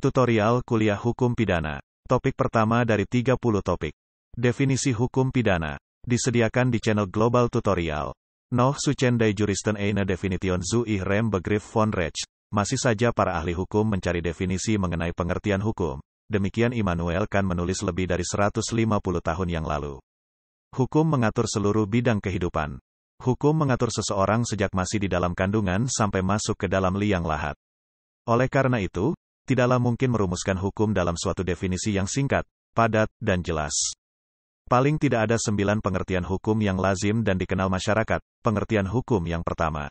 Tutorial Kuliah Hukum Pidana. Topik pertama dari 30 topik. Definisi hukum pidana. Disediakan di channel Global Tutorial. Noh Sucendai Juristen eina Definition zu ihrem Begriff von Recht. Masih saja para ahli hukum mencari definisi mengenai pengertian hukum demikian Immanuel Kant menulis lebih dari 150 tahun yang lalu. Hukum mengatur seluruh bidang kehidupan. Hukum mengatur seseorang sejak masih di dalam kandungan sampai masuk ke dalam liang lahat. Oleh karena itu, tidaklah mungkin merumuskan hukum dalam suatu definisi yang singkat, padat, dan jelas. Paling tidak ada sembilan pengertian hukum yang lazim dan dikenal masyarakat, pengertian hukum yang pertama.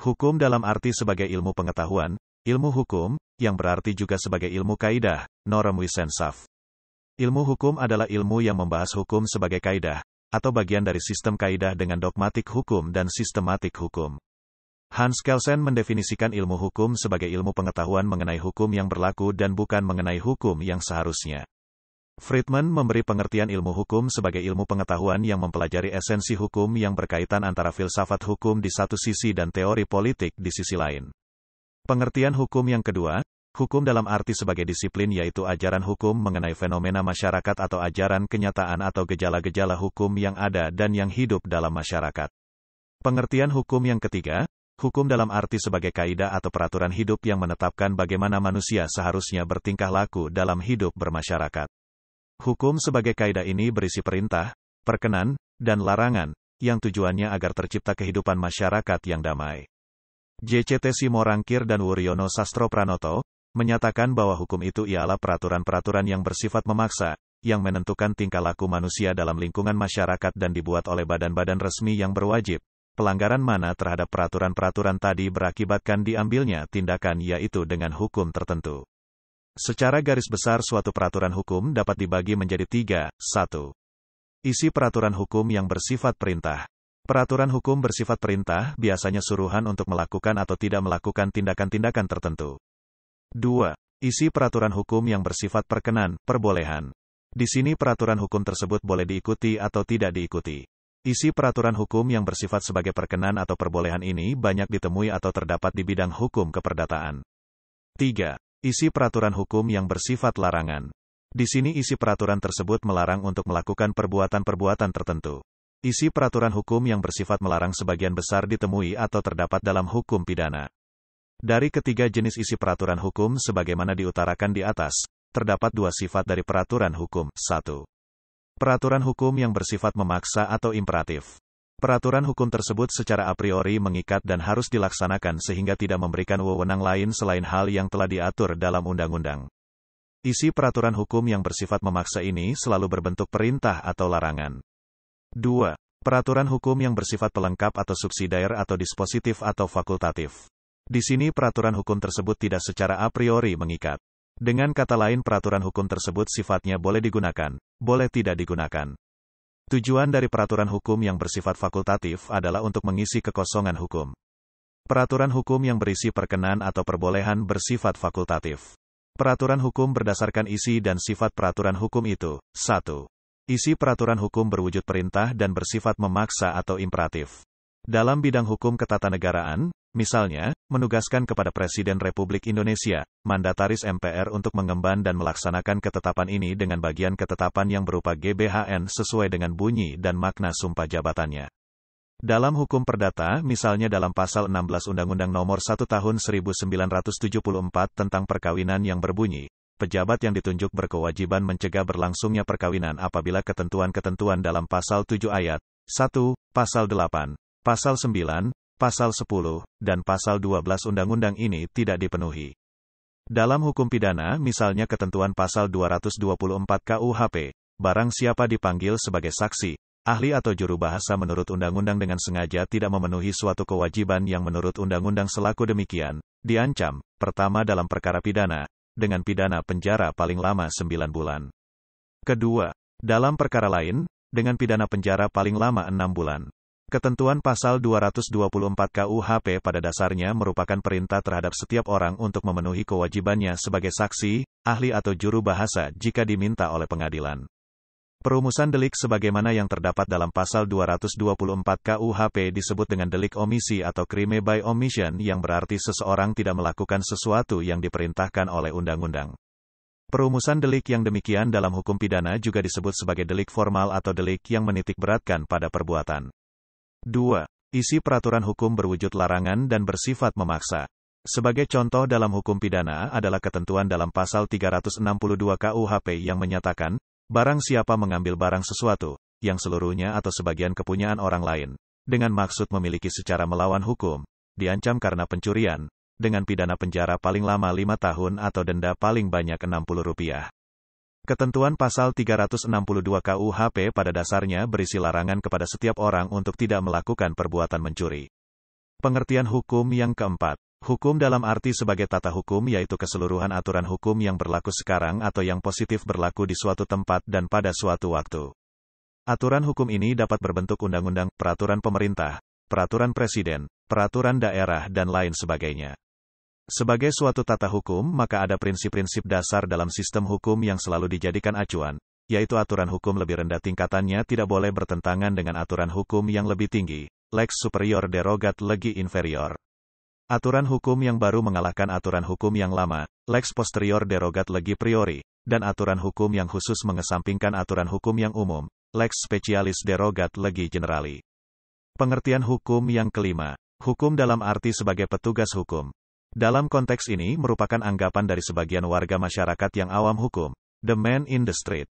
Hukum dalam arti sebagai ilmu pengetahuan, Ilmu hukum, yang berarti juga sebagai ilmu kaidah, norm Wisensaf. Ilmu hukum adalah ilmu yang membahas hukum sebagai kaidah, atau bagian dari sistem kaidah dengan dogmatik hukum dan sistematik hukum. Hans Kelsen mendefinisikan ilmu hukum sebagai ilmu pengetahuan mengenai hukum yang berlaku dan bukan mengenai hukum yang seharusnya. Friedman memberi pengertian ilmu hukum sebagai ilmu pengetahuan yang mempelajari esensi hukum yang berkaitan antara filsafat hukum di satu sisi dan teori politik di sisi lain. Pengertian hukum yang kedua, hukum dalam arti sebagai disiplin yaitu ajaran hukum mengenai fenomena masyarakat atau ajaran kenyataan atau gejala-gejala hukum yang ada dan yang hidup dalam masyarakat. Pengertian hukum yang ketiga, hukum dalam arti sebagai kaidah atau peraturan hidup yang menetapkan bagaimana manusia seharusnya bertingkah laku dalam hidup bermasyarakat. Hukum sebagai kaidah ini berisi perintah, perkenan, dan larangan, yang tujuannya agar tercipta kehidupan masyarakat yang damai. JCT Simorangkir dan Wuryono Sastro Pranoto, menyatakan bahwa hukum itu ialah peraturan-peraturan yang bersifat memaksa, yang menentukan tingkah laku manusia dalam lingkungan masyarakat dan dibuat oleh badan-badan resmi yang berwajib. Pelanggaran mana terhadap peraturan-peraturan tadi berakibatkan diambilnya tindakan yaitu dengan hukum tertentu. Secara garis besar suatu peraturan hukum dapat dibagi menjadi tiga, satu. Isi peraturan hukum yang bersifat perintah. Peraturan hukum bersifat perintah, biasanya suruhan untuk melakukan atau tidak melakukan tindakan-tindakan tertentu. 2. Isi peraturan hukum yang bersifat perkenan, perbolehan. Di sini peraturan hukum tersebut boleh diikuti atau tidak diikuti. Isi peraturan hukum yang bersifat sebagai perkenan atau perbolehan ini banyak ditemui atau terdapat di bidang hukum keperdataan. 3. Isi peraturan hukum yang bersifat larangan. Di sini isi peraturan tersebut melarang untuk melakukan perbuatan-perbuatan tertentu. Isi peraturan hukum yang bersifat melarang sebagian besar ditemui atau terdapat dalam hukum pidana. Dari ketiga jenis isi peraturan hukum sebagaimana diutarakan di atas, terdapat dua sifat dari peraturan hukum. 1. Peraturan hukum yang bersifat memaksa atau imperatif. Peraturan hukum tersebut secara a priori mengikat dan harus dilaksanakan sehingga tidak memberikan wewenang lain selain hal yang telah diatur dalam undang-undang. Isi peraturan hukum yang bersifat memaksa ini selalu berbentuk perintah atau larangan. 2. Peraturan hukum yang bersifat pelengkap atau subsidiar atau dispositif atau fakultatif. Di sini peraturan hukum tersebut tidak secara a priori mengikat. Dengan kata lain peraturan hukum tersebut sifatnya boleh digunakan, boleh tidak digunakan. Tujuan dari peraturan hukum yang bersifat fakultatif adalah untuk mengisi kekosongan hukum. Peraturan hukum yang berisi perkenan atau perbolehan bersifat fakultatif. Peraturan hukum berdasarkan isi dan sifat peraturan hukum itu. 1. Isi peraturan hukum berwujud perintah dan bersifat memaksa atau imperatif. Dalam bidang hukum ketatanegaraan, misalnya, menugaskan kepada Presiden Republik Indonesia, mandataris MPR untuk mengemban dan melaksanakan ketetapan ini dengan bagian ketetapan yang berupa GBHN sesuai dengan bunyi dan makna sumpah jabatannya. Dalam hukum perdata, misalnya dalam pasal 16 Undang-Undang Nomor 1 Tahun 1974 tentang perkawinan yang berbunyi, pejabat yang ditunjuk berkewajiban mencegah berlangsungnya perkawinan apabila ketentuan-ketentuan dalam pasal 7 ayat 1, pasal 8, pasal 9, pasal 10, dan pasal 12 undang-undang ini tidak dipenuhi. Dalam hukum pidana, misalnya ketentuan pasal 224 KUHP, barang siapa dipanggil sebagai saksi, ahli atau juru bahasa menurut undang-undang dengan sengaja tidak memenuhi suatu kewajiban yang menurut undang-undang selaku demikian, diancam, pertama dalam perkara pidana, dengan pidana penjara paling lama 9 bulan. Kedua, dalam perkara lain, dengan pidana penjara paling lama 6 bulan. Ketentuan pasal 224 KUHP pada dasarnya merupakan perintah terhadap setiap orang untuk memenuhi kewajibannya sebagai saksi, ahli atau juru bahasa jika diminta oleh pengadilan. Perumusan delik sebagaimana yang terdapat dalam pasal 224 KUHP disebut dengan delik omisi atau crime by omission yang berarti seseorang tidak melakukan sesuatu yang diperintahkan oleh undang-undang. Perumusan delik yang demikian dalam hukum pidana juga disebut sebagai delik formal atau delik yang menitikberatkan pada perbuatan. 2. Isi peraturan hukum berwujud larangan dan bersifat memaksa. Sebagai contoh dalam hukum pidana adalah ketentuan dalam pasal 362 KUHP yang menyatakan Barang siapa mengambil barang sesuatu, yang seluruhnya atau sebagian kepunyaan orang lain, dengan maksud memiliki secara melawan hukum, diancam karena pencurian, dengan pidana penjara paling lama lima tahun atau denda paling banyak rp rupiah. Ketentuan pasal 362 KUHP pada dasarnya berisi larangan kepada setiap orang untuk tidak melakukan perbuatan mencuri. Pengertian hukum yang keempat, Hukum dalam arti sebagai tata hukum yaitu keseluruhan aturan hukum yang berlaku sekarang atau yang positif berlaku di suatu tempat dan pada suatu waktu. Aturan hukum ini dapat berbentuk undang-undang, peraturan pemerintah, peraturan presiden, peraturan daerah dan lain sebagainya. Sebagai suatu tata hukum, maka ada prinsip-prinsip dasar dalam sistem hukum yang selalu dijadikan acuan, yaitu aturan hukum lebih rendah tingkatannya tidak boleh bertentangan dengan aturan hukum yang lebih tinggi, lex superior derogat legi inferior. Aturan hukum yang baru mengalahkan aturan hukum yang lama, lex posterior derogat legi priori, dan aturan hukum yang khusus mengesampingkan aturan hukum yang umum, lex specialis derogat legi generali. Pengertian hukum yang kelima, hukum dalam arti sebagai petugas hukum. Dalam konteks ini merupakan anggapan dari sebagian warga masyarakat yang awam hukum, the man in the street.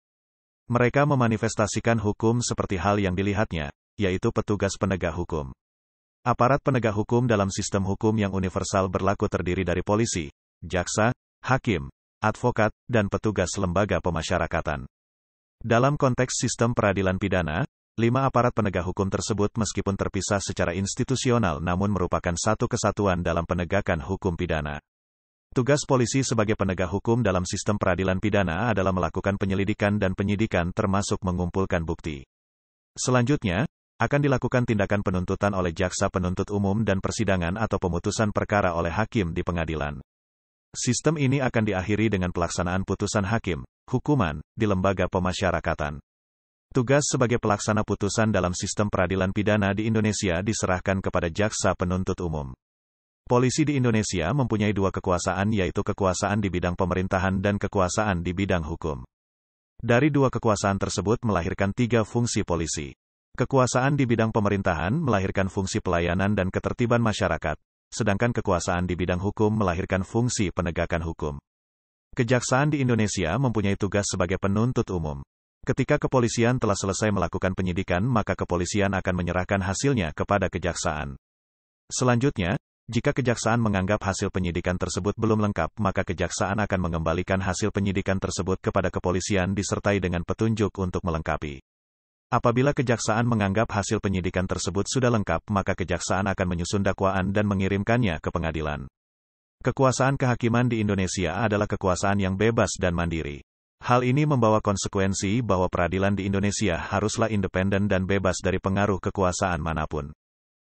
Mereka memanifestasikan hukum seperti hal yang dilihatnya, yaitu petugas penegak hukum. Aparat penegak hukum dalam sistem hukum yang universal berlaku terdiri dari polisi, jaksa, hakim, advokat, dan petugas lembaga pemasyarakatan. Dalam konteks sistem peradilan pidana, lima aparat penegak hukum tersebut meskipun terpisah secara institusional namun merupakan satu kesatuan dalam penegakan hukum pidana. Tugas polisi sebagai penegak hukum dalam sistem peradilan pidana adalah melakukan penyelidikan dan penyidikan termasuk mengumpulkan bukti. Selanjutnya, akan dilakukan tindakan penuntutan oleh jaksa penuntut umum dan persidangan atau pemutusan perkara oleh hakim di pengadilan. Sistem ini akan diakhiri dengan pelaksanaan putusan hakim, hukuman, di lembaga pemasyarakatan. Tugas sebagai pelaksana putusan dalam sistem peradilan pidana di Indonesia diserahkan kepada jaksa penuntut umum. Polisi di Indonesia mempunyai dua kekuasaan yaitu kekuasaan di bidang pemerintahan dan kekuasaan di bidang hukum. Dari dua kekuasaan tersebut melahirkan tiga fungsi polisi. Kekuasaan di bidang pemerintahan melahirkan fungsi pelayanan dan ketertiban masyarakat, sedangkan kekuasaan di bidang hukum melahirkan fungsi penegakan hukum. Kejaksaan di Indonesia mempunyai tugas sebagai penuntut umum. Ketika kepolisian telah selesai melakukan penyidikan, maka kepolisian akan menyerahkan hasilnya kepada kejaksaan. Selanjutnya, jika kejaksaan menganggap hasil penyidikan tersebut belum lengkap, maka kejaksaan akan mengembalikan hasil penyidikan tersebut kepada kepolisian disertai dengan petunjuk untuk melengkapi. Apabila kejaksaan menganggap hasil penyidikan tersebut sudah lengkap, maka kejaksaan akan menyusun dakwaan dan mengirimkannya ke pengadilan. Kekuasaan kehakiman di Indonesia adalah kekuasaan yang bebas dan mandiri. Hal ini membawa konsekuensi bahwa peradilan di Indonesia haruslah independen dan bebas dari pengaruh kekuasaan manapun.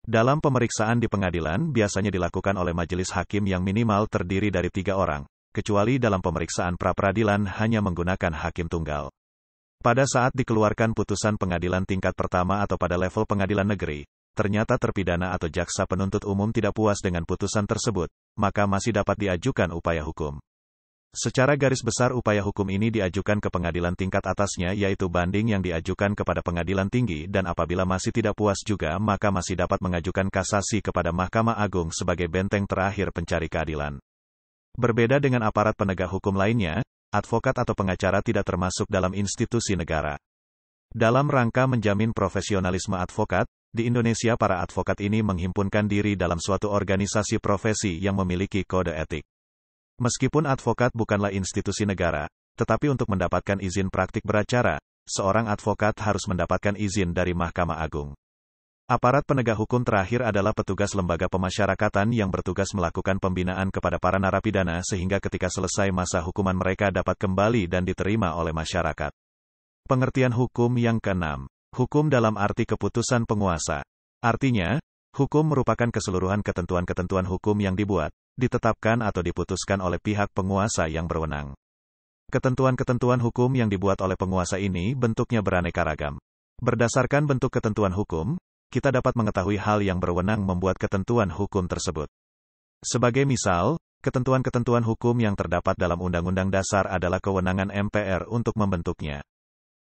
Dalam pemeriksaan di pengadilan biasanya dilakukan oleh majelis hakim yang minimal terdiri dari tiga orang, kecuali dalam pemeriksaan pra-peradilan hanya menggunakan hakim tunggal. Pada saat dikeluarkan putusan pengadilan tingkat pertama atau pada level pengadilan negeri, ternyata terpidana atau jaksa penuntut umum tidak puas dengan putusan tersebut, maka masih dapat diajukan upaya hukum. Secara garis besar upaya hukum ini diajukan ke pengadilan tingkat atasnya yaitu banding yang diajukan kepada pengadilan tinggi dan apabila masih tidak puas juga maka masih dapat mengajukan kasasi kepada Mahkamah Agung sebagai benteng terakhir pencari keadilan. Berbeda dengan aparat penegak hukum lainnya, advokat atau pengacara tidak termasuk dalam institusi negara. Dalam rangka menjamin profesionalisme advokat, di Indonesia para advokat ini menghimpunkan diri dalam suatu organisasi profesi yang memiliki kode etik. Meskipun advokat bukanlah institusi negara, tetapi untuk mendapatkan izin praktik beracara, seorang advokat harus mendapatkan izin dari Mahkamah Agung. Aparat penegak hukum terakhir adalah petugas lembaga pemasyarakatan yang bertugas melakukan pembinaan kepada para narapidana sehingga ketika selesai masa hukuman mereka dapat kembali dan diterima oleh masyarakat. Pengertian hukum yang keenam. Hukum dalam arti keputusan penguasa. Artinya, hukum merupakan keseluruhan ketentuan-ketentuan hukum yang dibuat, ditetapkan atau diputuskan oleh pihak penguasa yang berwenang. Ketentuan-ketentuan hukum yang dibuat oleh penguasa ini bentuknya beraneka ragam. Berdasarkan bentuk ketentuan hukum, kita dapat mengetahui hal yang berwenang membuat ketentuan hukum tersebut. Sebagai misal, ketentuan-ketentuan hukum yang terdapat dalam Undang-Undang Dasar adalah kewenangan MPR untuk membentuknya.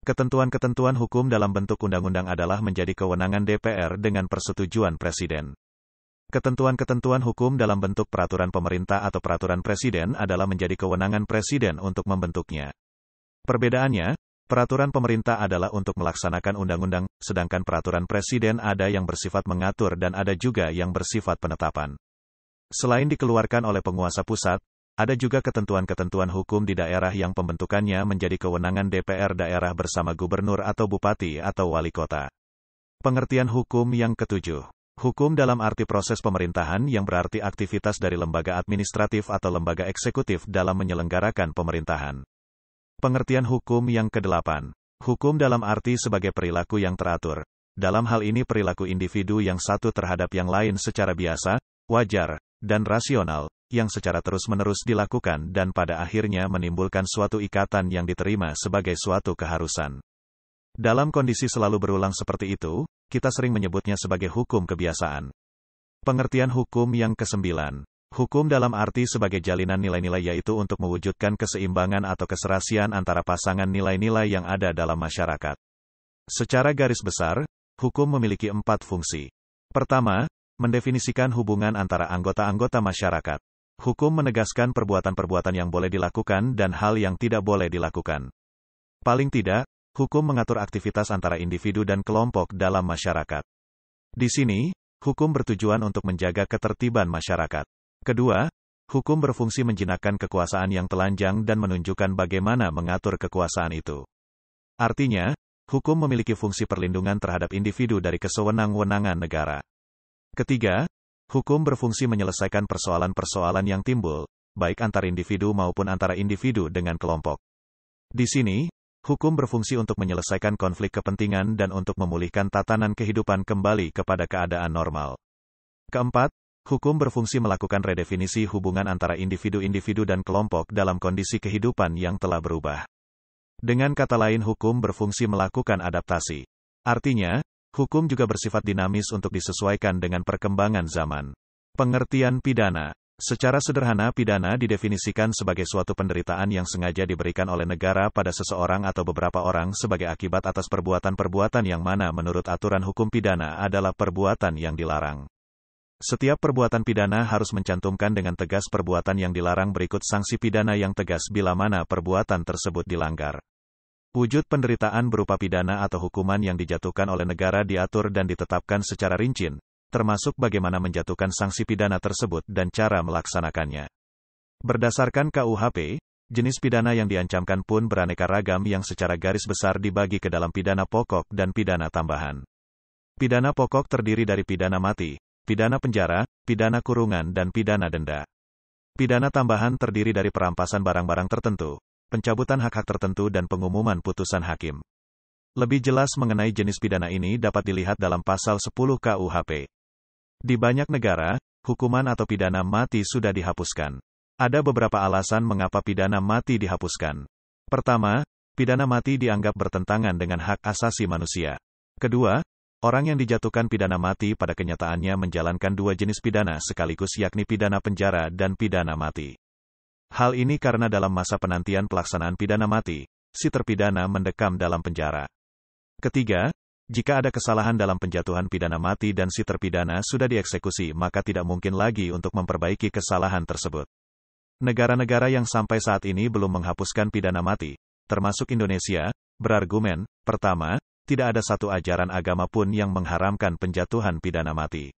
Ketentuan-ketentuan hukum dalam bentuk undang-undang adalah menjadi kewenangan DPR dengan persetujuan Presiden. Ketentuan-ketentuan hukum dalam bentuk peraturan pemerintah atau peraturan presiden adalah menjadi kewenangan presiden untuk membentuknya. Perbedaannya, Peraturan pemerintah adalah untuk melaksanakan undang-undang, sedangkan peraturan presiden ada yang bersifat mengatur dan ada juga yang bersifat penetapan. Selain dikeluarkan oleh penguasa pusat, ada juga ketentuan-ketentuan hukum di daerah yang pembentukannya menjadi kewenangan DPR daerah bersama gubernur atau bupati atau wali kota. Pengertian hukum yang ketujuh. Hukum dalam arti proses pemerintahan yang berarti aktivitas dari lembaga administratif atau lembaga eksekutif dalam menyelenggarakan pemerintahan. Pengertian hukum yang kedelapan. Hukum dalam arti sebagai perilaku yang teratur. Dalam hal ini perilaku individu yang satu terhadap yang lain secara biasa, wajar, dan rasional, yang secara terus-menerus dilakukan dan pada akhirnya menimbulkan suatu ikatan yang diterima sebagai suatu keharusan. Dalam kondisi selalu berulang seperti itu, kita sering menyebutnya sebagai hukum kebiasaan. Pengertian hukum yang kesembilan. Hukum dalam arti sebagai jalinan nilai-nilai yaitu untuk mewujudkan keseimbangan atau keserasian antara pasangan nilai-nilai yang ada dalam masyarakat. Secara garis besar, hukum memiliki empat fungsi. Pertama, mendefinisikan hubungan antara anggota-anggota masyarakat. Hukum menegaskan perbuatan-perbuatan yang boleh dilakukan dan hal yang tidak boleh dilakukan. Paling tidak, hukum mengatur aktivitas antara individu dan kelompok dalam masyarakat. Di sini, hukum bertujuan untuk menjaga ketertiban masyarakat. Kedua, hukum berfungsi menjinakkan kekuasaan yang telanjang dan menunjukkan bagaimana mengatur kekuasaan itu. Artinya, hukum memiliki fungsi perlindungan terhadap individu dari kesewenang-wenangan negara. Ketiga, hukum berfungsi menyelesaikan persoalan-persoalan yang timbul, baik antar individu maupun antara individu dengan kelompok. Di sini, hukum berfungsi untuk menyelesaikan konflik kepentingan dan untuk memulihkan tatanan kehidupan kembali kepada keadaan normal. Keempat, Hukum berfungsi melakukan redefinisi hubungan antara individu-individu dan kelompok dalam kondisi kehidupan yang telah berubah. Dengan kata lain, hukum berfungsi melakukan adaptasi. Artinya, hukum juga bersifat dinamis untuk disesuaikan dengan perkembangan zaman. Pengertian pidana Secara sederhana, pidana didefinisikan sebagai suatu penderitaan yang sengaja diberikan oleh negara pada seseorang atau beberapa orang sebagai akibat atas perbuatan-perbuatan yang mana menurut aturan hukum pidana adalah perbuatan yang dilarang. Setiap perbuatan pidana harus mencantumkan dengan tegas perbuatan yang dilarang berikut sanksi pidana yang tegas bila mana perbuatan tersebut dilanggar. Wujud penderitaan berupa pidana atau hukuman yang dijatuhkan oleh negara diatur dan ditetapkan secara rinci, termasuk bagaimana menjatuhkan sanksi pidana tersebut dan cara melaksanakannya. Berdasarkan KUHP, jenis pidana yang diancamkan pun beraneka ragam yang secara garis besar dibagi ke dalam pidana pokok dan pidana tambahan. Pidana pokok terdiri dari pidana mati, pidana penjara, pidana kurungan dan pidana denda. Pidana tambahan terdiri dari perampasan barang-barang tertentu, pencabutan hak-hak tertentu dan pengumuman putusan hakim. Lebih jelas mengenai jenis pidana ini dapat dilihat dalam pasal 10 KUHP. Di banyak negara, hukuman atau pidana mati sudah dihapuskan. Ada beberapa alasan mengapa pidana mati dihapuskan. Pertama, pidana mati dianggap bertentangan dengan hak asasi manusia. Kedua, Orang yang dijatuhkan pidana mati pada kenyataannya menjalankan dua jenis pidana sekaligus yakni pidana penjara dan pidana mati. Hal ini karena dalam masa penantian pelaksanaan pidana mati, si terpidana mendekam dalam penjara. Ketiga, jika ada kesalahan dalam penjatuhan pidana mati dan si terpidana sudah dieksekusi maka tidak mungkin lagi untuk memperbaiki kesalahan tersebut. Negara-negara yang sampai saat ini belum menghapuskan pidana mati, termasuk Indonesia, berargumen, pertama, tidak ada satu ajaran agama pun yang mengharamkan penjatuhan pidana mati.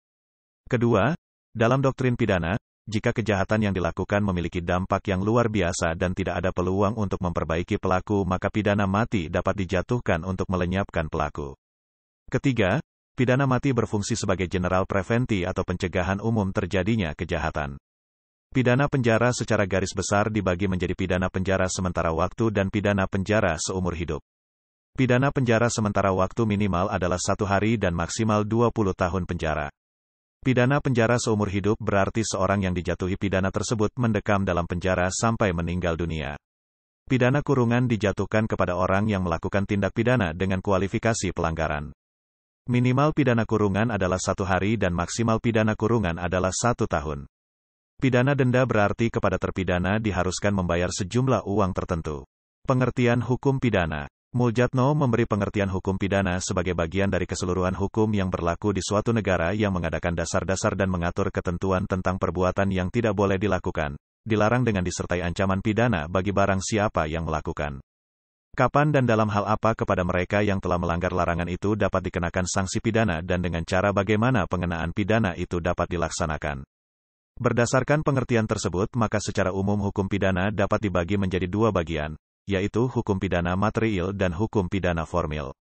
Kedua, dalam doktrin pidana, jika kejahatan yang dilakukan memiliki dampak yang luar biasa dan tidak ada peluang untuk memperbaiki pelaku, maka pidana mati dapat dijatuhkan untuk melenyapkan pelaku. Ketiga, pidana mati berfungsi sebagai general preventi atau pencegahan umum terjadinya kejahatan. Pidana penjara secara garis besar dibagi menjadi pidana penjara sementara waktu dan pidana penjara seumur hidup. Pidana penjara sementara waktu minimal adalah satu hari dan maksimal 20 tahun penjara. Pidana penjara seumur hidup berarti seorang yang dijatuhi pidana tersebut mendekam dalam penjara sampai meninggal dunia. Pidana kurungan dijatuhkan kepada orang yang melakukan tindak pidana dengan kualifikasi pelanggaran. Minimal pidana kurungan adalah satu hari dan maksimal pidana kurungan adalah satu tahun. Pidana denda berarti kepada terpidana diharuskan membayar sejumlah uang tertentu. Pengertian hukum pidana Muljatno memberi pengertian hukum pidana sebagai bagian dari keseluruhan hukum yang berlaku di suatu negara yang mengadakan dasar-dasar dan mengatur ketentuan tentang perbuatan yang tidak boleh dilakukan, dilarang dengan disertai ancaman pidana bagi barang siapa yang melakukan. Kapan dan dalam hal apa kepada mereka yang telah melanggar larangan itu dapat dikenakan sanksi pidana dan dengan cara bagaimana pengenaan pidana itu dapat dilaksanakan. Berdasarkan pengertian tersebut, maka secara umum hukum pidana dapat dibagi menjadi dua bagian, yaitu hukum pidana material dan hukum pidana formil.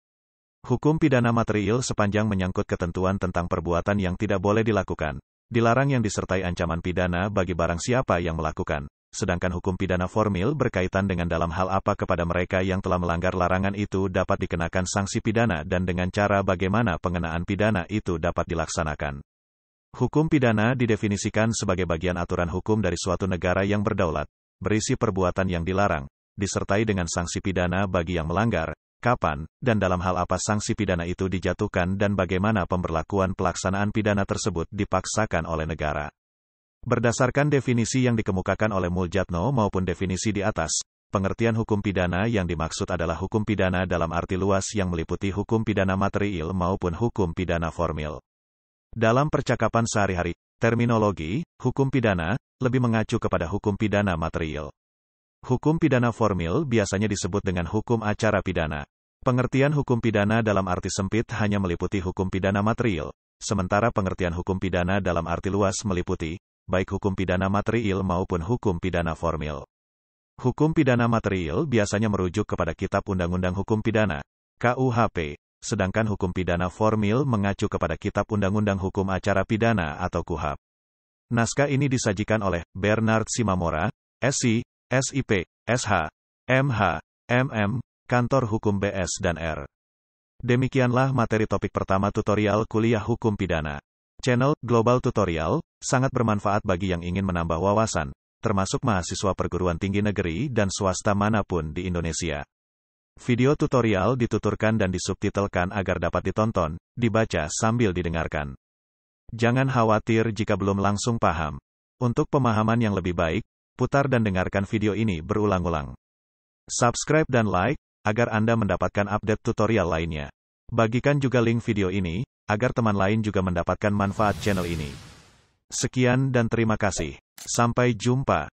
Hukum pidana material sepanjang menyangkut ketentuan tentang perbuatan yang tidak boleh dilakukan, dilarang yang disertai ancaman pidana bagi barang siapa yang melakukan. Sedangkan hukum pidana formil berkaitan dengan dalam hal apa kepada mereka yang telah melanggar larangan itu dapat dikenakan sanksi pidana dan dengan cara bagaimana pengenaan pidana itu dapat dilaksanakan. Hukum pidana didefinisikan sebagai bagian aturan hukum dari suatu negara yang berdaulat, berisi perbuatan yang dilarang, disertai dengan sanksi pidana bagi yang melanggar, kapan, dan dalam hal apa sanksi pidana itu dijatuhkan dan bagaimana pemberlakuan pelaksanaan pidana tersebut dipaksakan oleh negara. Berdasarkan definisi yang dikemukakan oleh Muljatno maupun definisi di atas, pengertian hukum pidana yang dimaksud adalah hukum pidana dalam arti luas yang meliputi hukum pidana material maupun hukum pidana formil. Dalam percakapan sehari-hari, terminologi hukum pidana lebih mengacu kepada hukum pidana material. Hukum pidana formil biasanya disebut dengan hukum acara pidana. Pengertian hukum pidana dalam arti sempit hanya meliputi hukum pidana material, sementara pengertian hukum pidana dalam arti luas meliputi baik hukum pidana material maupun hukum pidana formil. Hukum pidana material biasanya merujuk kepada Kitab Undang-Undang Hukum Pidana (KUHP), sedangkan hukum pidana formil mengacu kepada Kitab Undang-Undang Hukum Acara Pidana atau KUHP. Naskah ini disajikan oleh Bernard Simamora, SC, SIP, SH, MH, MM, Kantor Hukum BS dan R. Demikianlah materi topik pertama tutorial kuliah hukum pidana. Channel Global Tutorial sangat bermanfaat bagi yang ingin menambah wawasan, termasuk mahasiswa perguruan tinggi negeri dan swasta manapun di Indonesia. Video tutorial dituturkan dan disubtitelkan agar dapat ditonton, dibaca sambil didengarkan. Jangan khawatir jika belum langsung paham. Untuk pemahaman yang lebih baik, putar dan dengarkan video ini berulang-ulang. Subscribe dan like, agar Anda mendapatkan update tutorial lainnya. Bagikan juga link video ini, agar teman lain juga mendapatkan manfaat channel ini. Sekian dan terima kasih. Sampai jumpa.